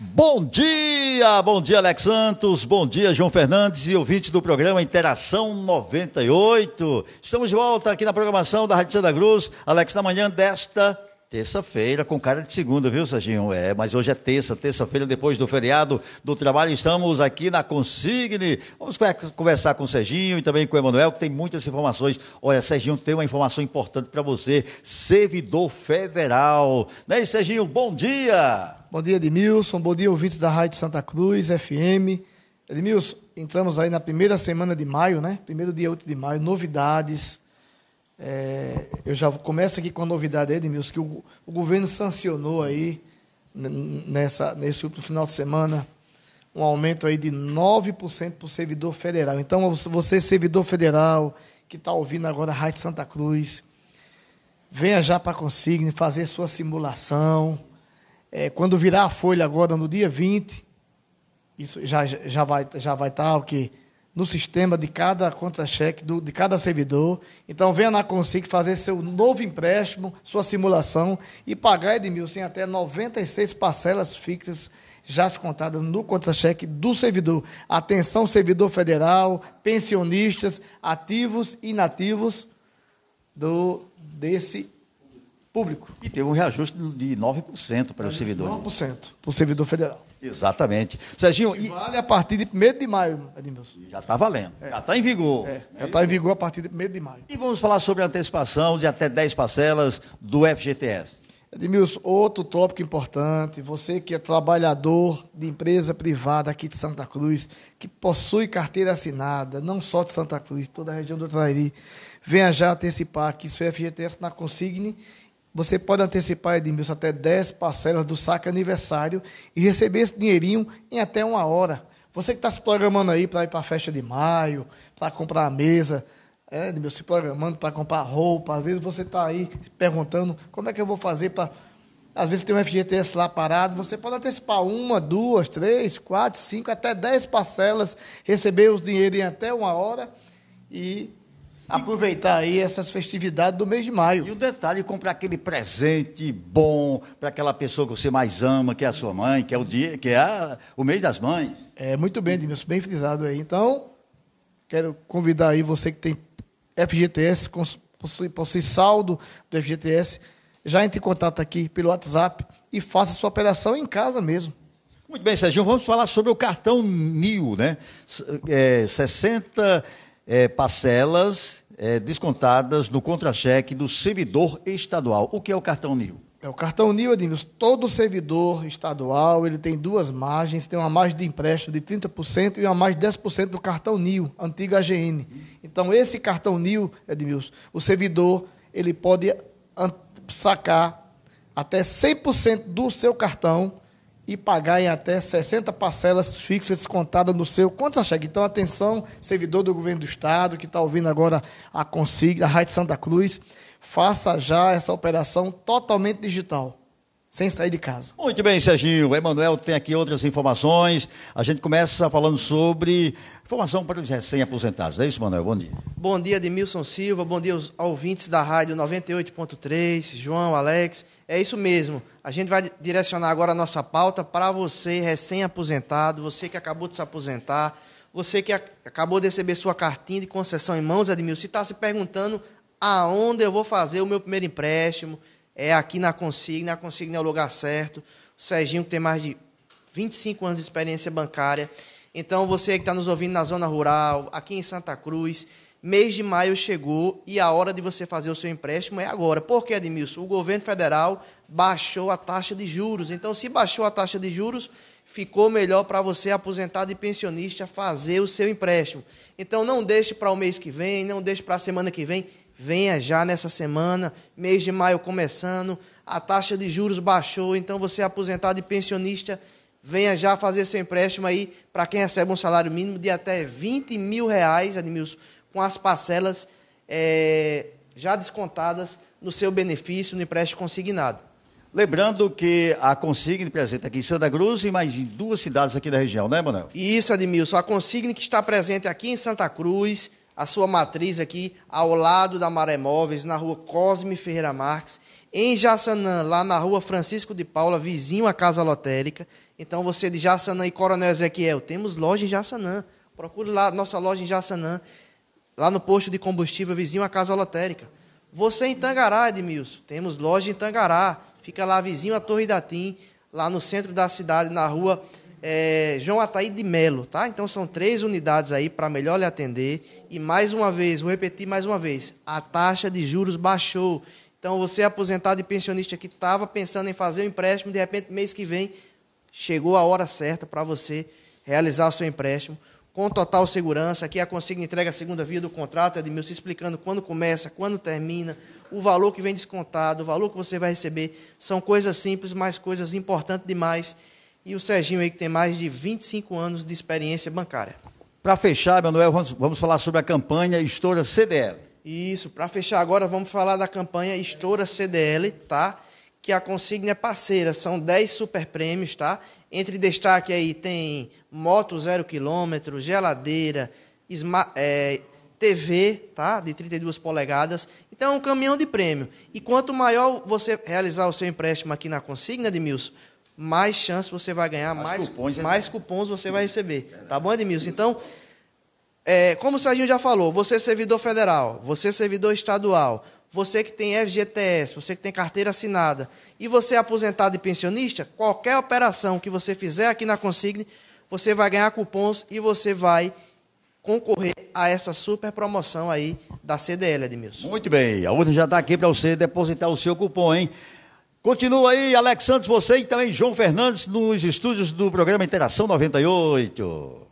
Bom dia, bom dia Alex Santos, bom dia João Fernandes e ouvinte do programa Interação 98. Estamos de volta aqui na programação da Rádio Santa Cruz, Alex, na manhã desta Terça-feira, com cara de segunda, viu, Serginho? É, mas hoje é terça, terça-feira, depois do feriado do trabalho, estamos aqui na Consigne. Vamos conversar com o Serginho e também com o Emanuel, que tem muitas informações. Olha, Serginho tem uma informação importante para você, servidor federal. Né, Serginho? Bom dia! Bom dia, Edmilson. Bom dia, ouvintes da Rádio Santa Cruz, FM. Edmilson, entramos aí na primeira semana de maio, né? Primeiro dia 8 de maio, novidades é, eu já começo aqui com a novidade, Edmilson, que o, o governo sancionou aí, nessa, nesse último final de semana, um aumento aí de 9% para o servidor federal. Então, você, servidor federal, que está ouvindo agora a Rádio Santa Cruz, venha já para a Consigne fazer sua simulação. É, quando virar a folha agora, no dia 20, isso já, já vai estar já vai tá, o quê? que no sistema de cada contra-cheque, de cada servidor. Então, venha na Consig fazer seu novo empréstimo, sua simulação e pagar, Edmilson, até 96 parcelas fixas já contadas no contra-cheque do servidor. Atenção, servidor federal, pensionistas, ativos e inativos do, desse público. E teve um reajuste de 9% para o servidor. 9% para o servidor federal. Exatamente. Serginho. E vale e... a partir de 1 de maio, Edmilson. Já está valendo. É. Já está em vigor. É. Já está é em vigor a partir de 1 de maio. E vamos falar sobre a antecipação de até 10 parcelas do FGTS. Edmilson, outro tópico importante, você que é trabalhador de empresa privada aqui de Santa Cruz, que possui carteira assinada, não só de Santa Cruz, toda a região do Trairi, venha já antecipar que seu é FGTS na Consigne você pode antecipar, Edmilson, até 10 parcelas do saque aniversário e receber esse dinheirinho em até uma hora. Você que está se programando aí para ir para a festa de maio, para comprar a mesa, é, Edmilson, se programando para comprar roupa, às vezes você está aí se perguntando como é que eu vou fazer para. Às vezes tem um FGTS lá parado, você pode antecipar uma, duas, três, quatro, cinco, até dez parcelas, receber os dinheiros em até uma hora e aproveitar aí essas festividades do mês de maio. E o detalhe, comprar aquele presente bom para aquela pessoa que você mais ama, que é a sua mãe, que é o dia, que é a, o mês das mães. É muito bem, Edmilson, bem frisado aí. Então, quero convidar aí você que tem FGTS, possui, possui saldo do FGTS, já entre em contato aqui pelo WhatsApp e faça sua operação em casa mesmo. Muito bem, Sérgio, vamos falar sobre o cartão NIL, né? É, 60 é, parcelas é, descontadas no contra-cheque do servidor estadual. O que é o cartão NIL? É, o cartão NIL, Edmilson, todo servidor estadual, ele tem duas margens, tem uma margem de empréstimo de 30% e uma margem de 10% do cartão NIL, antigo AGN. Então, esse cartão NIL, Edmilson, o servidor, ele pode sacar até 100% do seu cartão e pagar em até 60 parcelas fixas descontadas no seu conta cheque. Então, atenção, servidor do governo do estado que está ouvindo agora a consigna, a Rádio Santa Cruz, faça já essa operação totalmente digital sem sair de casa. Muito bem, Serginho. Emanuel tem aqui outras informações. A gente começa falando sobre informação para os recém-aposentados. É isso, Emanuel? Bom dia. Bom dia, Edmilson Silva. Bom dia aos ouvintes da rádio 98.3, João, Alex. É isso mesmo. A gente vai direcionar agora a nossa pauta para você, recém-aposentado, você que acabou de se aposentar, você que acabou de receber sua cartinha de concessão em mãos, Edmilson, se está se perguntando aonde eu vou fazer o meu primeiro empréstimo, é aqui na consigna, a consigna é o lugar certo. O Serginho tem mais de 25 anos de experiência bancária. Então, você que está nos ouvindo na zona rural, aqui em Santa Cruz, mês de maio chegou e a hora de você fazer o seu empréstimo é agora. Por que, Edmilson? O governo federal baixou a taxa de juros. Então, se baixou a taxa de juros, ficou melhor para você, aposentado e pensionista, fazer o seu empréstimo. Então, não deixe para o mês que vem, não deixe para a semana que vem. Venha já nessa semana, mês de maio começando, a taxa de juros baixou, então você é aposentado e pensionista, venha já fazer seu empréstimo aí para quem recebe um salário mínimo de até 20 mil reais, Admilson, com as parcelas é, já descontadas no seu benefício, no empréstimo consignado. Lembrando que a Consigne presente aqui em Santa Cruz e mais em duas cidades aqui da região, né, Manuel? Isso, Admilson. A Consigne que está presente aqui em Santa Cruz, a sua matriz aqui ao lado da Maré Móveis, na rua Cosme Ferreira Marques, em Jaçanã, lá na rua Francisco de Paula, vizinho à Casa Lotérica. Então, você de Jaçanã e Coronel Ezequiel, temos loja em Jaçanã. Procure lá nossa loja em Jaçanã, lá no posto de combustível vizinho à Casa Lotérica. Você em Tangará, Edmilson, temos loja em Tangará. Fica lá vizinho à Torre da Tim, lá no centro da cidade, na rua é, João Ataí de Melo, tá? Então são três unidades aí para melhor lhe atender. E mais uma vez, vou repetir mais uma vez, a taxa de juros baixou. Então você aposentado e pensionista que estava pensando em fazer o um empréstimo, de repente mês que vem chegou a hora certa para você realizar o seu empréstimo com total segurança. Aqui a consigna entrega a segunda via do contrato, Edmilson, explicando quando começa, quando termina, o valor que vem descontado, o valor que você vai receber. São coisas simples, mas coisas importantes demais e o Serginho aí que tem mais de 25 anos de experiência bancária. Para fechar, Manuel, vamos, vamos falar sobre a campanha Estoura CDL. Isso, para fechar agora vamos falar da campanha Estoura CDL, tá? Que a consigna é parceira, são 10 super prêmios, tá? Entre destaque aí tem moto zero quilômetro, geladeira, esma, é, TV, tá? De 32 polegadas. Então é um caminhão de prêmio. E quanto maior você realizar o seu empréstimo aqui na consigna, Edmilson, mais chance você vai ganhar, mais, mais, cupons, mais cupons você vai receber. Tá bom, Edmilson? Então, é, como o Serginho já falou, você é servidor federal, você é servidor estadual, você que tem FGTS, você que tem carteira assinada e você é aposentado e pensionista, qualquer operação que você fizer aqui na Consigne, você vai ganhar cupons e você vai concorrer a essa super promoção aí da CDL, Edmilson. Muito bem, a última já está aqui para você depositar o seu cupom, hein? Continua aí, Alex Santos, você e também João Fernandes nos estúdios do programa Interação 98.